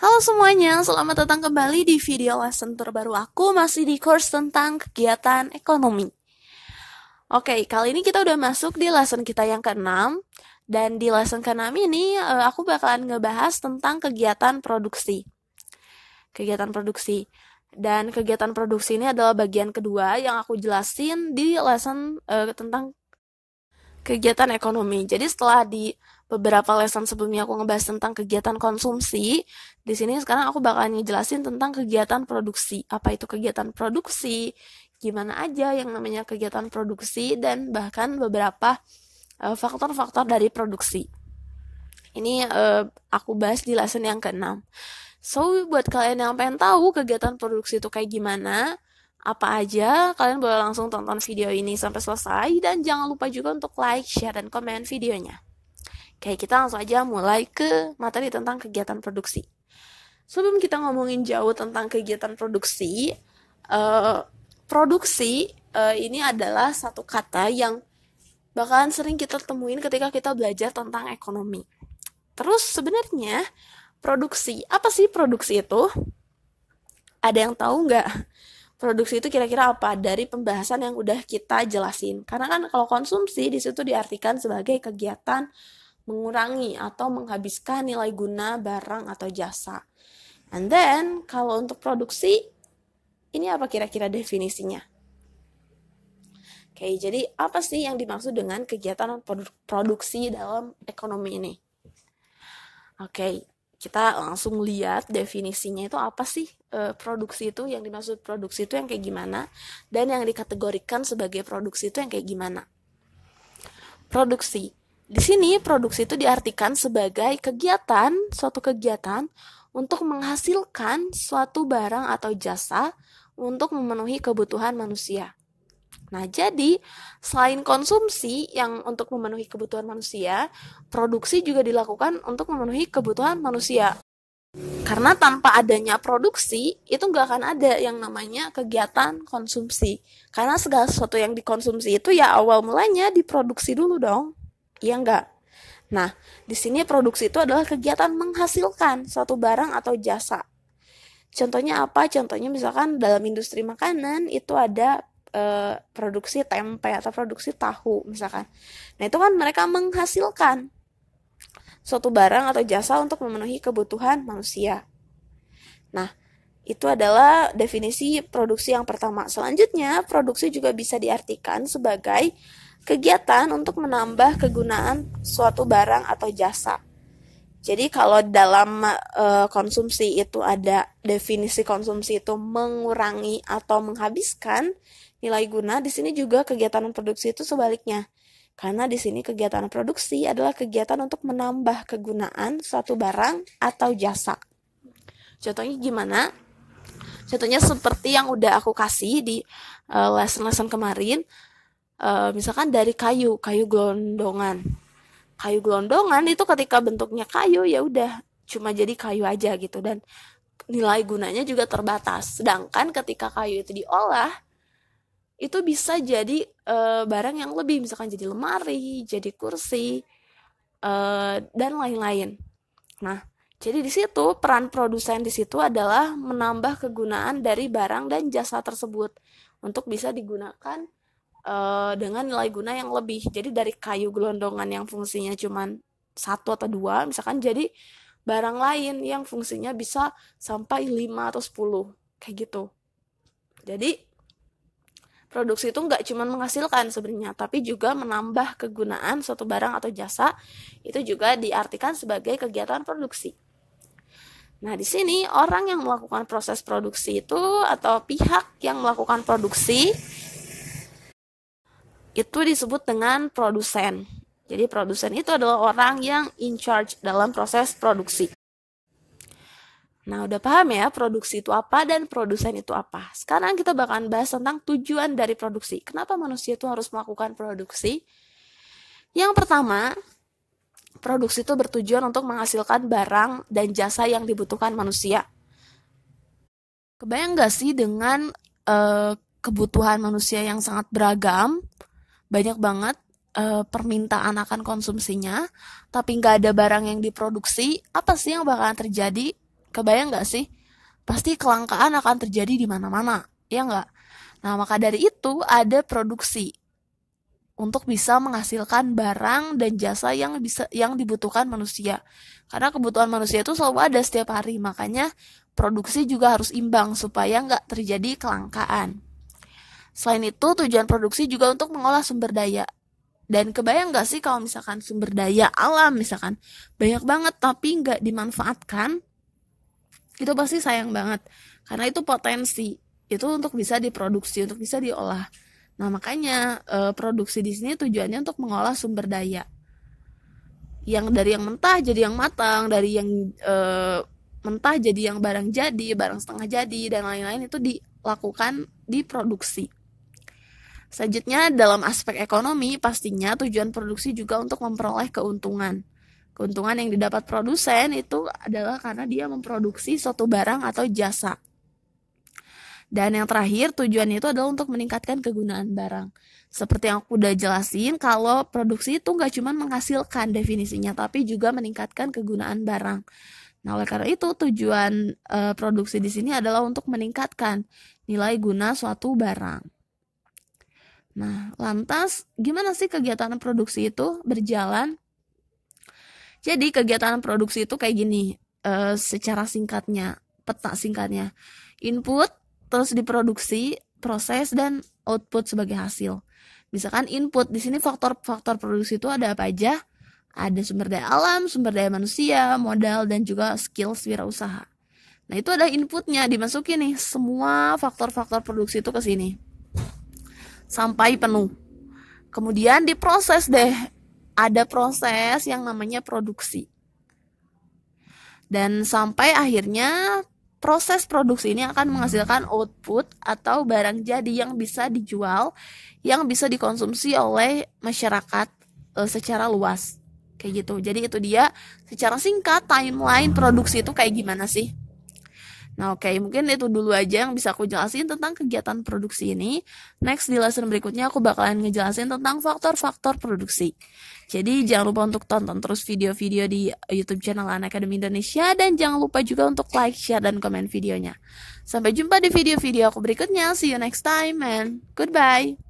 Halo semuanya, selamat datang kembali di video lesson terbaru aku masih di course tentang kegiatan ekonomi. Oke, kali ini kita udah masuk di lesson kita yang keenam dan di lesson keenam ini eh, aku bakalan ngebahas tentang kegiatan produksi. Kegiatan produksi. Dan kegiatan produksi ini adalah bagian kedua yang aku jelasin di lesson uh, tentang kegiatan ekonomi. Jadi setelah di beberapa lesson sebelumnya aku ngebahas tentang kegiatan konsumsi, di sini sekarang aku bakal ngejelasin tentang kegiatan produksi. Apa itu kegiatan produksi? Gimana aja yang namanya kegiatan produksi dan bahkan beberapa eh, faktor-faktor dari produksi. Ini uh, aku bahas di lesson yang keenam. So, buat kalian yang pengen tahu kegiatan produksi itu kayak gimana, apa aja, kalian boleh langsung tonton video ini sampai selesai. Dan jangan lupa juga untuk like, share, dan komen videonya. Oke, kita langsung aja mulai ke materi tentang kegiatan produksi. Sebelum kita ngomongin jauh tentang kegiatan produksi, uh, produksi uh, ini adalah satu kata yang bakalan sering kita temuin ketika kita belajar tentang ekonomi. Terus sebenarnya produksi, apa sih produksi itu? Ada yang tahu nggak? Produksi itu kira-kira apa dari pembahasan yang udah kita jelasin? Karena kan kalau konsumsi di situ diartikan sebagai kegiatan mengurangi atau menghabiskan nilai guna barang atau jasa. And then, kalau untuk produksi, ini apa kira-kira definisinya? Oke, jadi apa sih yang dimaksud dengan kegiatan produksi dalam ekonomi ini? Oke, kita langsung lihat definisinya itu apa sih e, produksi itu yang dimaksud produksi itu yang kayak gimana dan yang dikategorikan sebagai produksi itu yang kayak gimana? Produksi di sini produksi itu diartikan sebagai kegiatan, suatu kegiatan untuk menghasilkan suatu barang atau jasa untuk memenuhi kebutuhan manusia. Nah, jadi selain konsumsi yang untuk memenuhi kebutuhan manusia, produksi juga dilakukan untuk memenuhi kebutuhan manusia. Karena tanpa adanya produksi, itu nggak akan ada yang namanya kegiatan konsumsi. Karena segala sesuatu yang dikonsumsi itu ya awal mulanya diproduksi dulu dong. Iya enggak? Nah, di sini produksi itu adalah kegiatan menghasilkan suatu barang atau jasa. Contohnya apa? Contohnya misalkan dalam industri makanan itu ada e, produksi tempe atau produksi tahu misalkan. Nah, itu kan mereka menghasilkan suatu barang atau jasa untuk memenuhi kebutuhan manusia. Nah, itu adalah definisi produksi yang pertama. Selanjutnya, produksi juga bisa diartikan sebagai Kegiatan untuk menambah kegunaan suatu barang atau jasa. Jadi kalau dalam uh, konsumsi itu ada definisi konsumsi itu mengurangi atau menghabiskan nilai guna, di sini juga kegiatan produksi itu sebaliknya. Karena di sini kegiatan produksi adalah kegiatan untuk menambah kegunaan suatu barang atau jasa. Contohnya gimana? Contohnya seperti yang udah aku kasih di eh, lesson-lesson uh, kemarin, Eh, misalkan dari kayu kayu gelondongan kayu gelondongan itu ketika bentuknya kayu ya udah cuma jadi kayu aja gitu dan nilai gunanya juga terbatas sedangkan ketika kayu itu diolah itu bisa jadi e, barang yang lebih misalkan jadi lemari jadi kursi e, dan lain-lain nah jadi di situ peran produsen di situ adalah menambah kegunaan dari barang dan jasa tersebut untuk bisa digunakan uh, dengan nilai guna yang lebih. Jadi dari kayu gelondongan yang fungsinya cuma satu atau dua, misalkan jadi barang lain yang fungsinya bisa sampai 5 atau 10 kayak gitu. Jadi produksi itu nggak cuma menghasilkan sebenarnya, tapi juga menambah kegunaan suatu barang atau jasa itu juga diartikan sebagai kegiatan produksi. Nah, di sini orang yang melakukan proses produksi itu atau pihak yang melakukan produksi itu disebut dengan produsen. Jadi produsen itu adalah orang yang in charge dalam proses produksi. Nah, udah paham ya produksi itu apa dan produsen itu apa. Sekarang kita bakalan bahas tentang tujuan dari produksi. Kenapa manusia itu harus melakukan produksi? Yang pertama, produksi itu bertujuan untuk menghasilkan barang dan jasa yang dibutuhkan manusia. Kebayang gak sih dengan uh, kebutuhan manusia yang sangat beragam, banyak banget uh, permintaan akan konsumsinya, tapi nggak ada barang yang diproduksi, apa sih yang bakalan terjadi? Kebayang nggak sih? Pasti kelangkaan akan terjadi di mana-mana, ya nggak? Nah, maka dari itu ada produksi untuk bisa menghasilkan barang dan jasa yang bisa yang dibutuhkan manusia. Karena kebutuhan manusia itu selalu ada setiap hari, makanya produksi juga harus imbang supaya nggak terjadi kelangkaan. Selain itu, tujuan produksi juga untuk mengolah sumber daya. Dan kebayang nggak sih kalau misalkan sumber daya alam misalkan banyak banget tapi nggak dimanfaatkan, itu pasti sayang banget. Karena itu potensi, itu untuk bisa diproduksi, untuk bisa diolah. Nah makanya eh, produksi di sini tujuannya untuk mengolah sumber daya. Yang dari yang mentah jadi yang matang, dari yang e, mentah jadi yang barang jadi, barang setengah jadi, dan lain-lain itu dilakukan di produksi. Selanjutnya dalam aspek ekonomi pastinya tujuan produksi juga untuk memperoleh keuntungan. Keuntungan yang didapat produsen itu adalah karena dia memproduksi suatu barang atau jasa. Dan yang terakhir, tujuannya itu adalah untuk meningkatkan kegunaan barang. Seperti yang aku udah jelasin, kalau produksi itu nggak cuma menghasilkan definisinya, tapi juga meningkatkan kegunaan barang. Nah, oleh karena itu, tujuan e, produksi di sini adalah untuk meningkatkan nilai guna suatu barang. Nah, lantas gimana sih kegiatan produksi itu berjalan? Jadi kegiatan produksi itu kayak gini, e, secara singkatnya, peta singkatnya. Input, terus diproduksi, proses dan output sebagai hasil. Misalkan input di sini faktor-faktor produksi itu ada apa aja? Ada sumber daya alam, sumber daya manusia, modal dan juga skills wirausaha. Nah, itu ada inputnya dimasuki nih semua faktor-faktor produksi itu ke sini sampai penuh. Kemudian diproses deh. Ada proses yang namanya produksi. Dan sampai akhirnya proses produksi ini akan menghasilkan output atau barang jadi yang bisa dijual, yang bisa dikonsumsi oleh masyarakat eh, secara luas. Kayak gitu. Jadi itu dia secara singkat timeline produksi itu kayak gimana sih? Nah oke, okay, mungkin itu dulu aja yang bisa aku jelasin tentang kegiatan produksi ini. Next di lesson berikutnya aku bakalan ngejelasin tentang faktor-faktor produksi. Jadi jangan lupa untuk tonton terus video-video di YouTube channel Anak Academy Indonesia dan jangan lupa juga untuk like, share, dan komen videonya. Sampai jumpa di video-video aku berikutnya. See you next time and goodbye.